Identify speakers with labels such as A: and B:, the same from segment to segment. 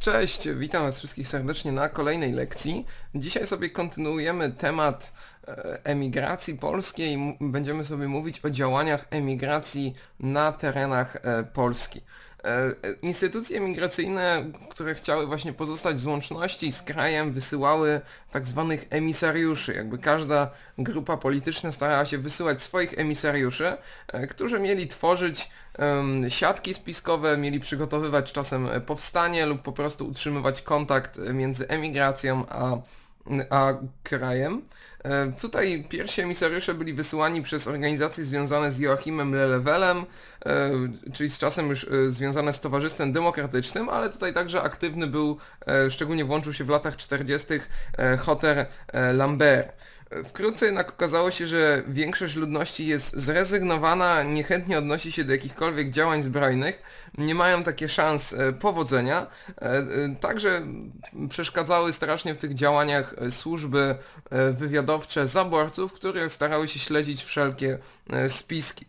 A: Cześć, witam Was wszystkich serdecznie na kolejnej lekcji. Dzisiaj sobie kontynuujemy temat e, emigracji polskiej. Będziemy sobie mówić o działaniach emigracji na terenach e, Polski. E, e, instytucje migracyjne, które chciały właśnie pozostać z łączności z krajem, wysyłały tak zwanych emisariuszy. Jakby każda grupa polityczna starała się wysyłać swoich emisariuszy, e, którzy mieli tworzyć siatki spiskowe, mieli przygotowywać czasem powstanie lub po prostu utrzymywać kontakt między emigracją a a krajem. E, tutaj pierwsi emisariusze byli wysyłani przez organizacje związane z Joachimem Lelewelem, e, czyli z czasem już e, związane z Towarzystwem Demokratycznym, ale tutaj także aktywny był, szczególnie włączył się w latach 40. Hotter Lambert. Wkrótce jednak okazało się, że większość ludności jest zrezygnowana, niechętnie odnosi się do jakichkolwiek działań zbrojnych, nie mają takie szans e, powodzenia, e, e, także przeszkadzały strasznie w tych działaniach służby wywiadowcze zaborców, które starały się śledzić wszelkie spiski.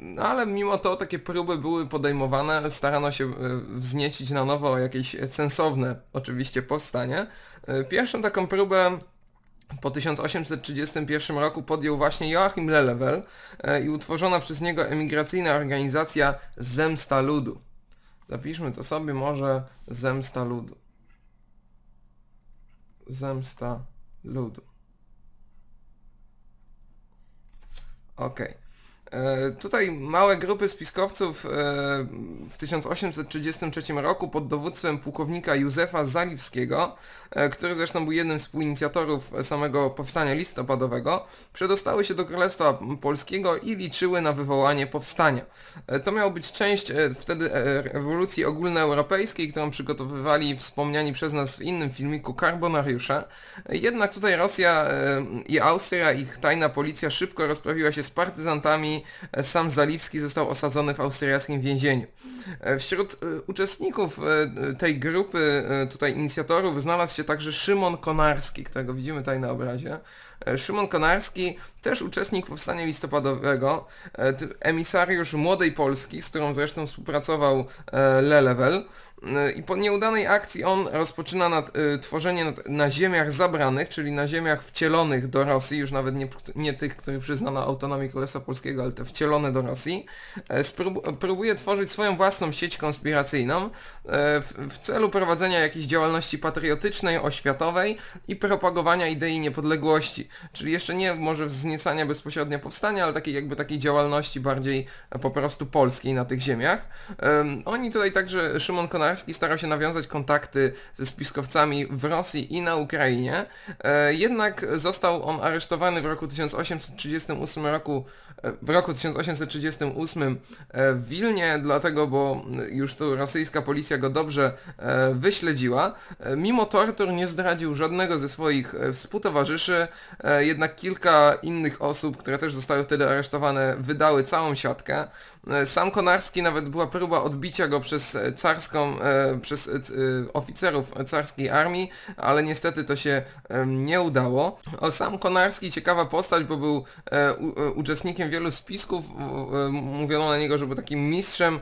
A: No ale mimo to takie próby były podejmowane, starano się wzniecić na nowo jakieś sensowne oczywiście powstanie. Pierwszą taką próbę po 1831 roku podjął właśnie Joachim Lelewel e, i utworzona przez niego emigracyjna organizacja Zemsta Ludu. Zapiszmy to sobie może Zemsta Ludu. Zemsta Ludu. Okej. Okay. E, tutaj małe grupy spiskowców e, w 1833 roku pod dowództwem pułkownika Józefa Zaliwskiego, e, który zresztą był jednym z współinicjatorów samego powstania listopadowego, przedostały się do Królestwa Polskiego i liczyły na wywołanie powstania. To miało być część wtedy rewolucji ogólnoeuropejskiej, którą przygotowywali wspomniani przez nas w innym filmiku karbonariusze. Jednak tutaj Rosja i Austria, ich tajna policja szybko rozprawiła się z partyzantami E, sam Zaliwski został osadzony w austriackim więzieniu. E, wśród e, uczestników tej grupy, tutaj inicjatorów, znalazł się także Szymon Konarski, którego widzimy tutaj na obrazie. Szymon Konarski, też uczestnik powstania listopadowego, emisariusz Młodej Polski, z którą zresztą współpracował Lelewel. Y, I po nieudanej akcji on rozpoczyna nad, y, tworzenie nad, na ziemiach zabranych, czyli na ziemiach wcielonych do Rosji, już nawet nie, nie tych, których przyznano autonomię Królestwa Polskiego, ale te wcielone do Rosji, y, próbuje tworzyć swoją własną sieć konspiracyjną y, w, w, celu prowadzenia jakiejś działalności patriotycznej, oświatowej i propagowania idei niepodległości. Czyli jeszcze nie może wzniecania bezpośrednio powstania, ale takiej jakby takiej działalności bardziej e, po prostu polskiej na tych ziemiach. oni tutaj także, Szymon Konar Kołczarski starał się nawiązać kontakty ze spiskowcami w Rosji i na Ukrainie, e, jednak został on aresztowany w roku 1838 roku, e, w roku 1838 e, w Wilnie, dlatego, bo już tu rosyjska policja go dobrze wyśledziła. Mimo tortur nie zdradził żadnego ze swoich współtowarzyszy, jednak kilka innych osób, które też zostały wtedy aresztowane, wydały całą siatkę. E, sam Konarski nawet była próba odbicia go przez e, carską, e, przez oficerów carskiej armii, ale niestety to się nie udało. Sam Konarski ciekawa postać, bo był uczestnikiem wielu spisków. Mówiono na niego, że był takim mistrzem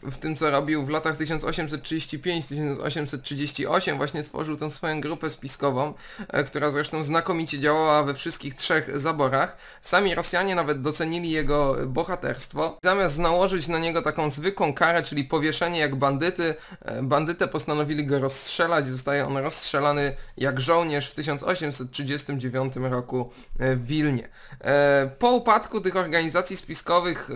A: w, tym, co robił w latach 1835-1838. Właśnie tworzył tę swoją grupę spiskową, która zresztą znakomicie działała we wszystkich trzech zaborach. Sami Rosjanie nawet docenili jego bohaterstwo Zamiast nałożyć na niego taką zwykłą karę, czyli powieszenie jak bandyty, e, bandytę postanowili go rozstrzelać. Zostaje on rozstrzelany jak żołnierz w 1839 roku e, w Wilnie. E, po upadku tych organizacji spiskowych,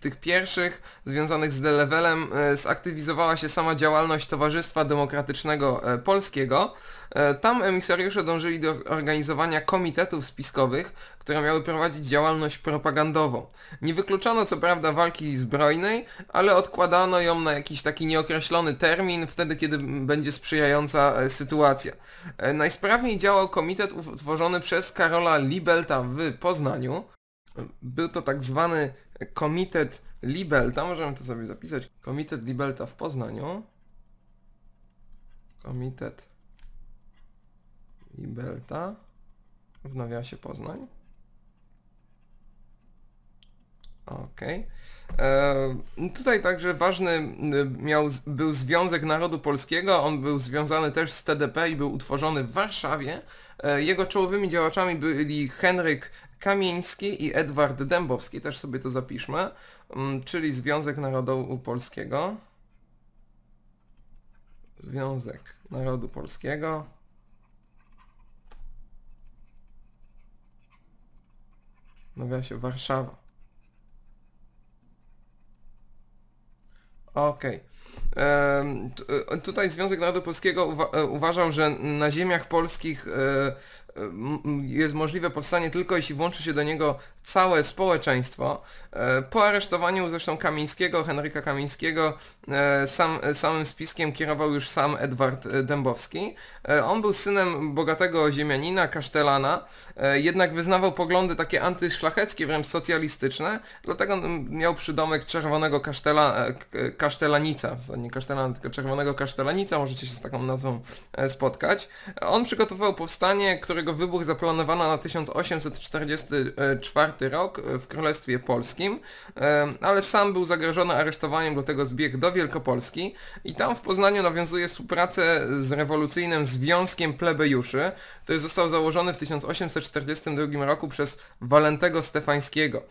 A: tych pierwszych, związanych z Delewelem, zaktywizowała się sama działalność Towarzystwa Demokratycznego Polskiego. E, tam emisariusze dążyli do organizowania komitetów spiskowych, które miały prowadzić działalność propagandową. Nie wykluczano co prawda walki zbrojnej, ale odkładano ją na jakiś taki nieokreślony termin, wtedy kiedy będzie sprzyjająca e, sytuacja. E, najsprawniej działał komitet utworzony przez Karola Libelta w Poznaniu. Był to tak zwany komitet Libelta, możemy to sobie zapisać. Komitet Libelta w Poznaniu. Komitet i Belta w nawiasie Poznań. OK. E, no tutaj także ważny y, miał, był Związek Narodu Polskiego, on był związany też z TDP i był utworzony w Warszawie. E, jego czołowymi działaczami byli Henryk Kamieński i Edward Dębowski, też sobie to zapiszmy, mm, czyli Związek Narodu Polskiego. Związek Narodu Polskiego. Nazywa się Warszawa. Okej. Okay. E, tutaj Związek Narodu Polskiego uwa e, uważał, że na ziemiach polskich e, jest możliwe powstanie tylko jeśli włączy się do niego całe społeczeństwo. Po aresztowaniu zresztą Kamińskiego, Henryka Kamińskiego, sam, samym spiskiem kierował już sam Edward Dębowski. On był synem bogatego ziemianina, kasztelana, jednak wyznawał poglądy takie antyszlacheckie, wręcz socjalistyczne, dlatego miał przydomek czerwonego kasztela, kasztelanica, nie kasztelana, tylko czerwonego kasztelanica, możecie się z taką nazwą e, spotkać. On przygotował powstanie, którego wybuch zaplanowano na 1844 rok e, w Królestwie Polskim, e, ale sam był zagrożony aresztowaniem, dlatego zbiegł do Wielkopolski i tam w Poznaniu nawiązuje współpracę z rewolucyjnym Związkiem Plebejuszy, który został założony w 1842 roku przez Walentego Stefańskiego.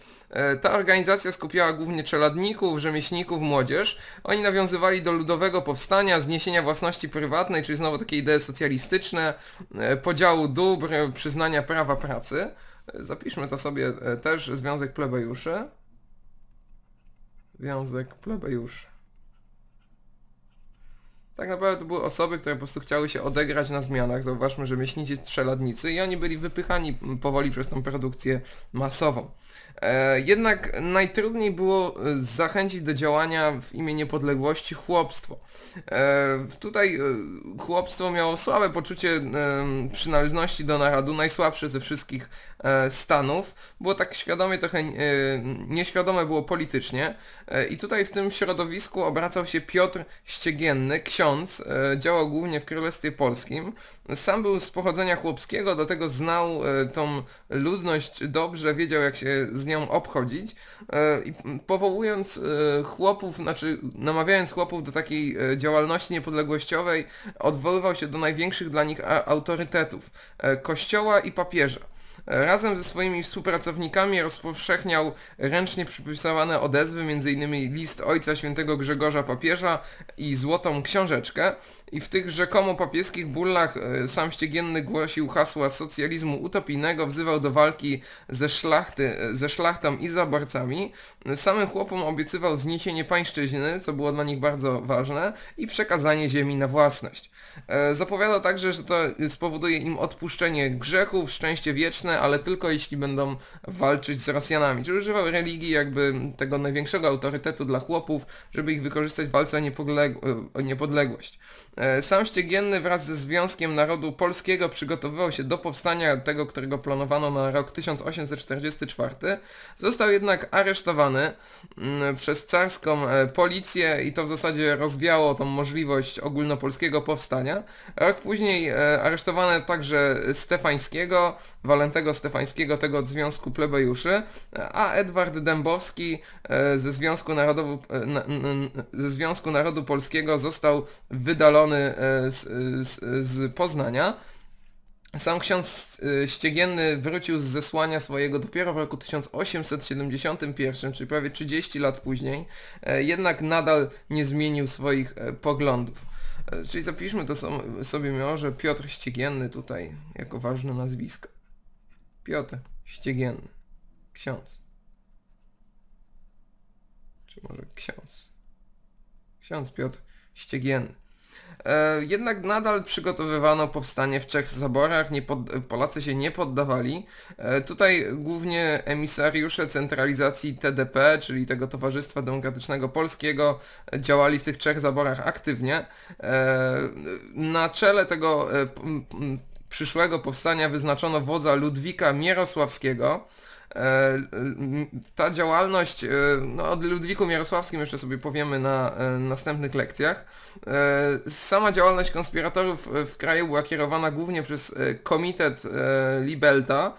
A: Ta organizacja skupiała głównie czeladników, rzemieślników, młodzież. Oni nawiązywali do ludowego powstania, zniesienia własności prywatnej, czyli znowu takie idee socjalistyczne, e, podziału dóbr, przyznania prawa pracy. E, zapiszmy to sobie e, też, Związek Plebejuszy. Związek Plebejuszy tak naprawdę to były osoby, które po prostu chciały się odegrać na zmianach. Zauważmy, myślicie strzeladnicy i oni byli wypychani powoli przez tą produkcję masową. E, jednak najtrudniej było e, zachęcić do działania w imię niepodległości chłopstwo. E, tutaj chłopstwo miało słabe poczucie przynależności do narodu, najsłabsze ze wszystkich stanów. Było tak świadomie, trochę nieświadome było politycznie. I tutaj w tym środowisku obracał się Piotr Ściegienny, ksiądz ksiądz e, działał głównie w Królestwie Polskim. Sam był z pochodzenia chłopskiego, dlatego znał e, tą ludność dobrze, wiedział jak się z nią obchodzić. E, I powołując chłopów, znaczy namawiając chłopów do takiej działalności niepodległościowej, odwoływał się do największych dla nich autorytetów kościoła i papieża. E, razem ze swoimi współpracownikami rozpowszechniał ręcznie przypisywane odezwy, m.in. list ojca świętego Grzegorza Papieża i złotą książeczkę. I w tych rzekomo papieskich bullach e, sam ściegienny głosił hasła socjalizmu utopijnego, wzywał do walki ze, szlachty, e, ze szlachtą i zaborcami. Samym chłopom obiecywał zniesienie pańszczyzny, co było dla nich bardzo ważne, i przekazanie ziemi na własność. Zapowiadał także, że to spowoduje im odpuszczenie grzechów, szczęście wieczne, ale tylko jeśli będą walczyć z Rosjanami. Czyli używał religii jakby tego największego autorytetu dla chłopów, żeby ich wykorzystać w walce o, o niepodległość. E, sam Ściegienny wraz ze Związkiem Narodu Polskiego przygotowywał się do powstania tego, którego planowano na rok 1844. Został jednak aresztowany mm, przez carską e, policję i to w zasadzie rozwiało tą możliwość ogólnopolskiego powstania. Rok później e, aresztowany także Stefańskiego, Walentego Stefańskiego, tego od Związku Plebejuszy, a Edward Dębowski e, ze Związku, Narodowu, e, ze Związku Narodu Polskiego został wydalony e, z, z, z Poznania. Sam ksiądz Ściegienny wrócił z zesłania swojego dopiero w roku 1871, czyli prawie 30 lat później, jednak nadal nie zmienił swoich poglądów. Czyli zapiszmy to sobie może Piotr Ściegienny tutaj jako ważne nazwisko. Piotr Ściegienny, ksiądz. Czy może ksiądz? Ksiądz Piotr Ściegienny. E, jednak nadal przygotowywano powstanie w trzech zaborach, pod, Polacy się nie poddawali. E, tutaj głównie emisariusze centralizacji TDP, czyli tego Towarzystwa Demokratycznego Polskiego, działali w tych trzech zaborach aktywnie. E, na czele tego przyszłego powstania wyznaczono wodza Ludwika Mierosławskiego, E, e, ta działalność, e, no o Ludwiku Mierosławskim jeszcze sobie powiemy na następnych lekcjach. Sama działalność konspiratorów w kraju była kierowana głównie przez Komitet Libelta.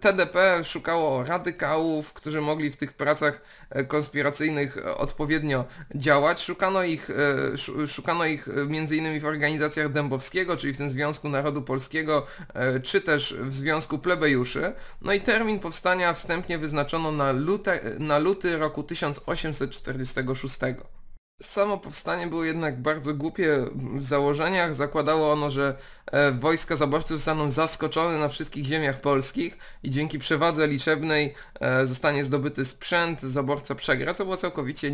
A: TDP szukało radykałów, którzy mogli w tych pracach konspiracyjnych odpowiednio działać. Szukano ich, szukano ich m.in. w organizacjach Dębowskiego, czyli w tym Związku Narodu Polskiego, czy też w Związku Plebejuszy. No i termin powstania wstępnie wyznaczono na, lute, na luty roku 1846. Samo powstanie było jednak bardzo głupie w założeniach. Zakładało ono, że e, wojska zaborców zostaną zaskoczone na wszystkich ziemiach polskich i dzięki przewadze liczebnej e, zostanie zdobyty sprzęt, zaborca przegra, co było całkowicie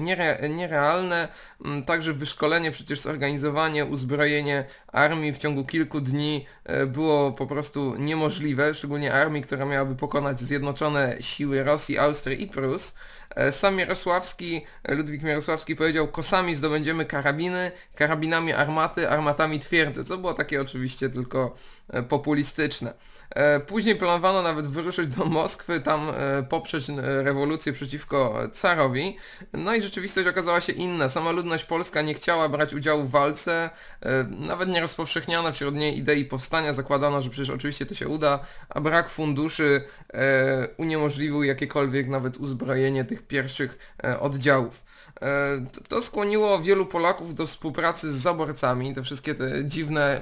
A: nierealne. Mm, także wyszkolenie, przecież zorganizowanie, uzbrojenie armii w ciągu kilku dni e, było po prostu niemożliwe, szczególnie armii, która miałaby pokonać zjednoczone siły Rosji, Austrii i Prus. E, sam Jarosławski, e, Ludwik Jarosławski powiedział, kosami zdobędziemy karabiny, karabinami armaty, armatami twierdze, co było takie oczywiście tylko E, populistyczne. E, później planowano nawet wyruszyć do Moskwy, tam e, poprzeć rewolucję przeciwko carowi. No i rzeczywistość okazała się inna. Sama ludność polska nie chciała brać udziału w walce, nawet nie rozpowszechniano wśród niej idei powstania, zakładano, że przecież oczywiście to się uda, a brak funduszy uniemożliwił jakiekolwiek nawet uzbrojenie tych pierwszych oddziałów. E, to skłoniło wielu Polaków do współpracy z zaborcami, te wszystkie te dziwne,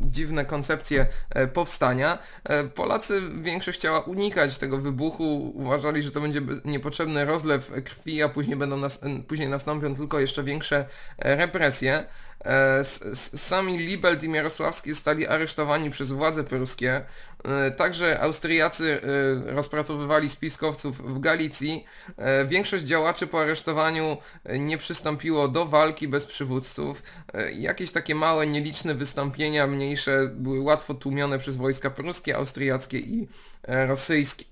A: dziwne koncepcje e, powstania. E, Polacy większość chciała unikać tego wybuchu, uważali, że to będzie niepotrzebny rozlew krwi, a później, będą nas, później nastąpią tylko jeszcze większe represje. E, sami Libelt i Mirosławski zostali aresztowani przez władze pruskie. E, także Austriacy e, rozpracowywali spiskowców w Galicji. Większość działaczy po aresztowaniu nie przystąpiło do walki bez przywódców. Jakieś takie małe, nieliczne wystąpienia mniejsze były łatwo tłumione przez wojska pruskie, austriackie i rosyjskie.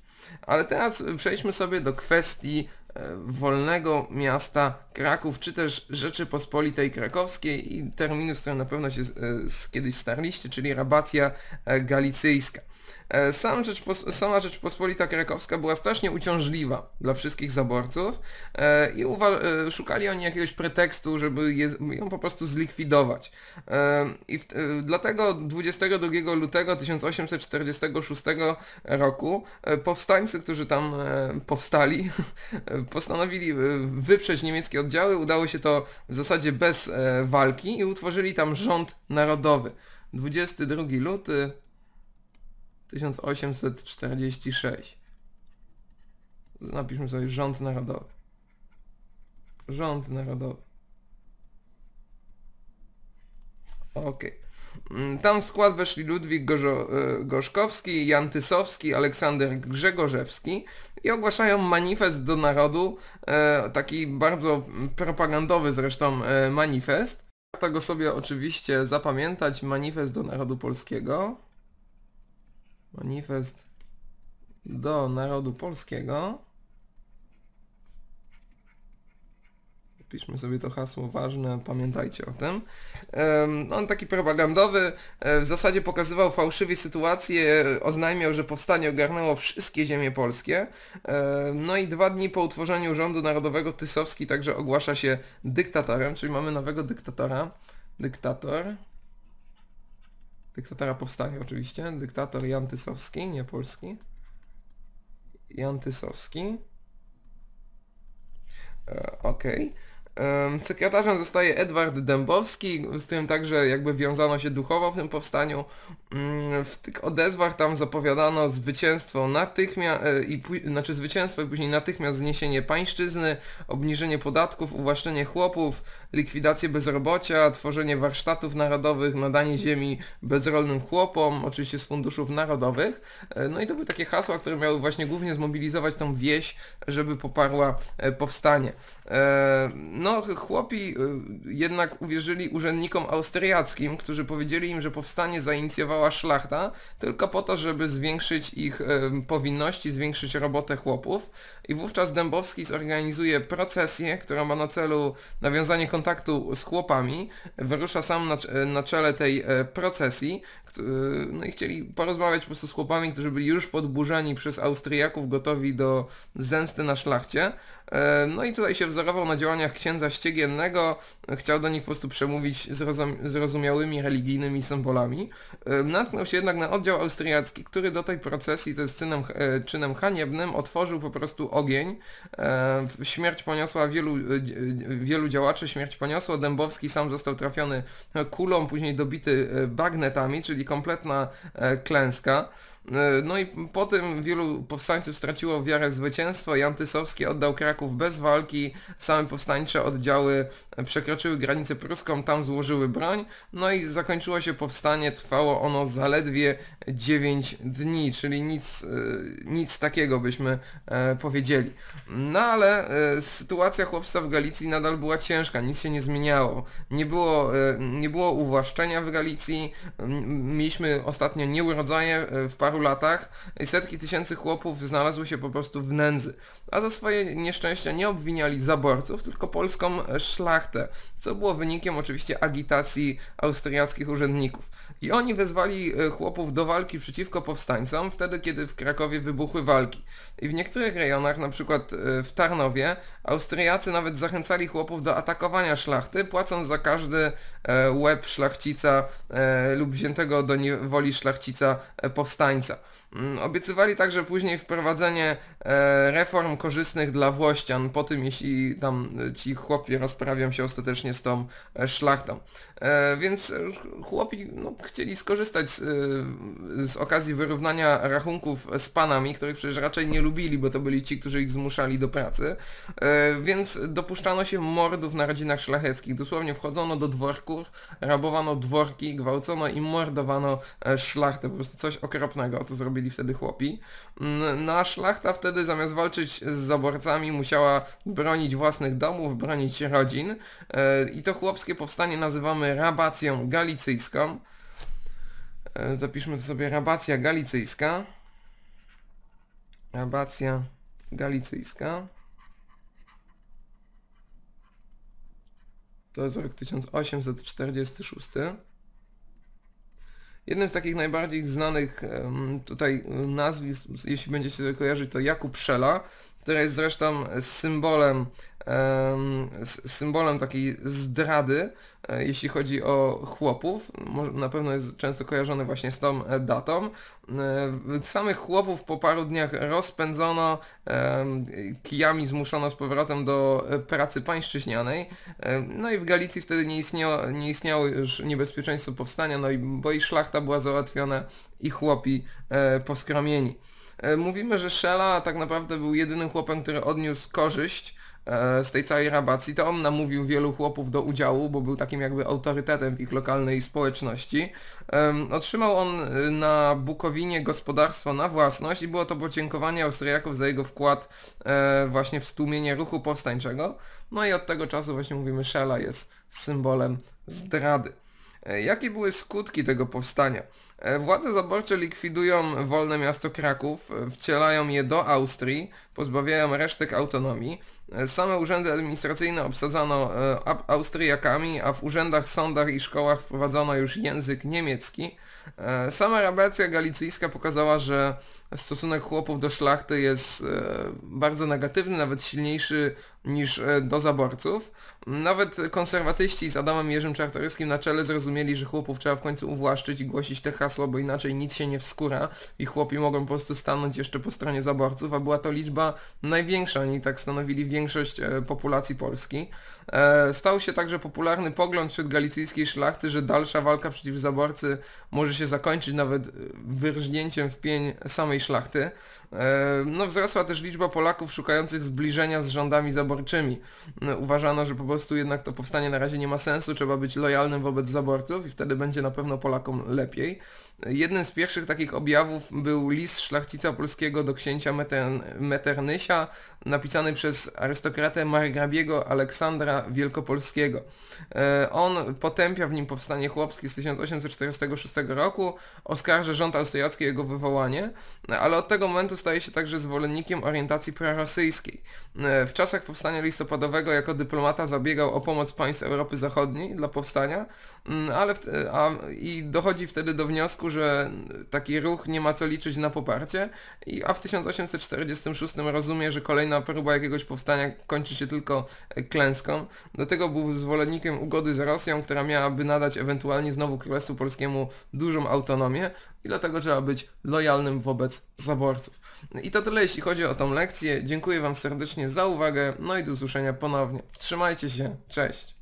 A: Ale teraz przejdźmy sobie do kwestii E, wolnego miasta Kraków, czy też Rzeczypospolitej Krakowskiej i terminu, z którym na pewno się e, kiedyś starliście, czyli rabacja e, galicyjska. E, sam Rzeczpos sama Rzeczpospolita Krakowska była strasznie uciążliwa dla wszystkich zaborców e, i e, szukali oni jakiegoś pretekstu, żeby ją po prostu zlikwidować. I dlatego 22 lutego 1846 roku powstańcy, którzy tam powstali, postanowili wyprzeć niemieckie oddziały. Udało się to w zasadzie bez walki i utworzyli tam rząd narodowy. 22 luty 1846. Napiszmy sobie rząd narodowy. Rząd narodowy. Okej. Okay. Mm, tam w skład weszli Ludwik Gorzo e, Gorzkowski, Jan Tysowski, Aleksander Grzegorzewski i ogłaszają manifest do narodu, e, taki bardzo propagandowy zresztą e, manifest. Warto go sobie oczywiście zapamiętać, manifest do narodu polskiego manifest do narodu polskiego. Piszmy sobie to hasło ważne, pamiętajcie o tym. Um, on taki propagandowy, e, w zasadzie pokazywał fałszywie sytuację, oznajmiał, że powstanie ogarnęło wszystkie ziemie polskie. Um, no i dwa dni po utworzeniu rządu narodowego Tysowski także ogłasza się dyktatorem, czyli mamy nowego dyktatora. Dyktator dyktatora powstania oczywiście, dyktator Jan Tysowski, nie polski. Jan Tysowski. E, Okej. Okay. Sekretarzem zostaje Edward Dębowski, z którym także jakby wiązano się duchowo w tym powstaniu. Mm, w tych odezwach tam zapowiadano zwycięstwo natychmiast, e, i, znaczy zwycięstwo i później natychmiast zniesienie pańszczyzny, obniżenie podatków, uwłaszczenie chłopów, likwidację bezrobocia, tworzenie warsztatów narodowych, nadanie ziemi bezrolnym chłopom, oczywiście z funduszów narodowych. E, no i to były takie hasła, które miały właśnie głównie zmobilizować tą wieś, żeby poparła e, powstanie no, chłopi y, jednak uwierzyli urzędnikom austriackim, którzy powiedzieli im, że powstanie zainicjowała szlachta, tylko po to, żeby zwiększyć ich y, powinności, zwiększyć robotę chłopów. I wówczas Dębowski zorganizuje procesję, która ma na celu nawiązanie kontaktu z chłopami. Wyrusza sam na, na czele tej y, procesji. Y, no i chcieli porozmawiać po prostu z chłopami, którzy byli już podburzani przez Austriaków, gotowi do zemsty na szlachcie. E, no i tutaj się wzorował na działaniach księdza ściegiennego, chciał do nich po prostu przemówić zrozumiałymi religijnymi symbolami. E, natknął się jednak na oddział austriacki, który do tej procesji, to jest czynem, e, czynem haniebnym, otworzył po prostu ogień. Śmierć poniosła wielu, wielu działaczy, śmierć poniosło. Dębowski sam został trafiony kulą, później dobity bagnetami, czyli czyli kompletna e, klęska. E, no i po tym wielu powstańców straciło wiarę w zwycięstwo i Antysowski oddał Kraków bez walki. Same powstańcze oddziały przekroczyły granicę pruską, tam złożyły broń. No i zakończyło się powstanie, trwało ono zaledwie 9 dni, czyli nic, e, nic takiego byśmy e, powiedzieli. No ale sytuacja chłopca w Galicji nadal była ciężka, nic się nie zmieniało. Nie było, nie było uwłaszczenia w Galicji, mieliśmy ostatnio nieurodzaje w parku, paru latach setki tysięcy chłopów znalazły się po prostu w nędzy, a za swoje nieszczęścia nie obwiniali zaborców, tylko polską szlachtę, co było wynikiem oczywiście agitacji austriackich urzędników. I oni wezwali e, chłopów do walki przeciwko powstańcom wtedy, kiedy w Krakowie wybuchły walki. I w niektórych rejonach, na przykład e, w Tarnowie, Austriacy nawet zachęcali chłopów do atakowania szlachty, płacąc za każdy e, łeb szlachcica lub wziętego do niewoli szlachcica powstańca końca. Mm, obiecywali także później wprowadzenie e, reform korzystnych dla Włościan po tym, jeśli tam e, ci chłopi rozprawią się ostatecznie z tą e, szlachtą. Więc chłopi no, chcieli skorzystać z, z okazji wyrównania rachunków z panami, których przecież raczej nie lubili, bo to byli ci, którzy ich zmuszali do pracy. Więc dopuszczano się mordów na rodzinach szlacheckich. Dosłownie wchodzono do dworków, rabowano dworki, gwałcono i mordowano szlachtę. Po prostu coś okropnego innego, to zrobili wtedy chłopi. Mm, no a szlachta wtedy zamiast walczyć z zaborcami musiała bronić własnych domów, bronić rodzin e, i to chłopskie powstanie nazywamy rabacją galicyjską. E, zapiszmy to sobie rabacja galicyjska. Rabacja galicyjska. To jest rok 1846. Jednym z takich najbardziej znanych tutaj nazwisk, jeśli będziecie kojarzyć, to Jakub Szela, która jest zresztą symbolem, symbolem takiej zdrady, e, jeśli chodzi o chłopów. Na pewno jest często kojarzony właśnie z tą e, datą. E, samych chłopów po paru dniach rozpędzono, kijami zmuszono z powrotem do pracy pańszczyźnianej. No i w Galicji wtedy nie istniało, nie istniało już niebezpieczeństwo powstania, no i bo i szlachta była załatwiona i chłopi poskromieni. E, mówimy, że Shella tak naprawdę był jedynym chłopem, który odniósł korzyść e, z tej całej rabacji, to on namówił wielu chłopów do udziału, bo był takim jakby autorytetem w ich lokalnej społeczności. Otrzymał on e, na Bukowinie gospodarstwo na własność i było to podziękowanie Austriaków za jego wkład właśnie w stłumienie ruchu powstańczego. No i od tego czasu właśnie mówimy, Shella jest symbolem zdrady. Jakie były skutki tego powstania? E, władze zaborcze likwidują wolne miasto Kraków, e, wcielają je do Austrii, pozbawiają resztek autonomii. E, same urzędy administracyjne obsadzano Austriakami, a w urzędach, sądach i szkołach wprowadzono już język niemiecki. Sama rabacja galicyjska pokazała, że stosunek chłopów do szlachty jest bardzo negatywny, nawet silniejszy niż do zaborców. Nawet konserwatyści z Adamem Jerzym Czartoryskim na czele zrozumieli, że chłopów trzeba w końcu uwłaszczyć i głosić te hasła hasła, bo inaczej nic się nie wskóra i chłopi mogą po prostu stanąć jeszcze po stronie zaborców, a była to liczba największa, oni tak stanowili większość e, populacji Polski. E, stał się także popularny pogląd wśród galicyjskiej szlachty, że dalsza walka przeciw zaborcy może się zakończyć nawet e, wyrżnięciem w pień samej szlachty. E, no, wzrosła też liczba Polaków szukających zbliżenia z rządami zaborczymi. Uważano, że po prostu jednak to powstanie na razie nie ma sensu, trzeba być lojalnym wobec zaborców i wtedy będzie na pewno Polakom lepiej. Jednym z pierwszych takich objawów był list szlachcica polskiego do księcia Meternysia, napisany przez arystokratę margrabiego Aleksandra Wielkopolskiego. E, on potępia w nim powstanie chłopskie z 1846 roku, oskarża rząd austriacki o jego wywołanie, ale od tego momentu staje się także zwolennikiem orientacji prorosyjskiej. E, w czasach powstania listopadowego jako dyplomata zabiegał o pomoc państw Europy Zachodniej dla powstania, mm, ale w, e, a, i dochodzi wtedy do wniosku, że taki ruch nie ma co liczyć na poparcie, i, a w 1846 rozumie, że kolejna próba jakiegoś powstania kończy się tylko e, klęską. Dlatego był zwolennikiem ugody z Rosją, która miałaby nadać ewentualnie znowu Królestwu Polskiemu dużą autonomię i dlatego trzeba być lojalnym wobec zaborców. I to tyle jeśli chodzi o tą lekcję. Dziękuję Wam serdecznie za uwagę, no i do usłyszenia ponownie. Trzymajcie się, cześć!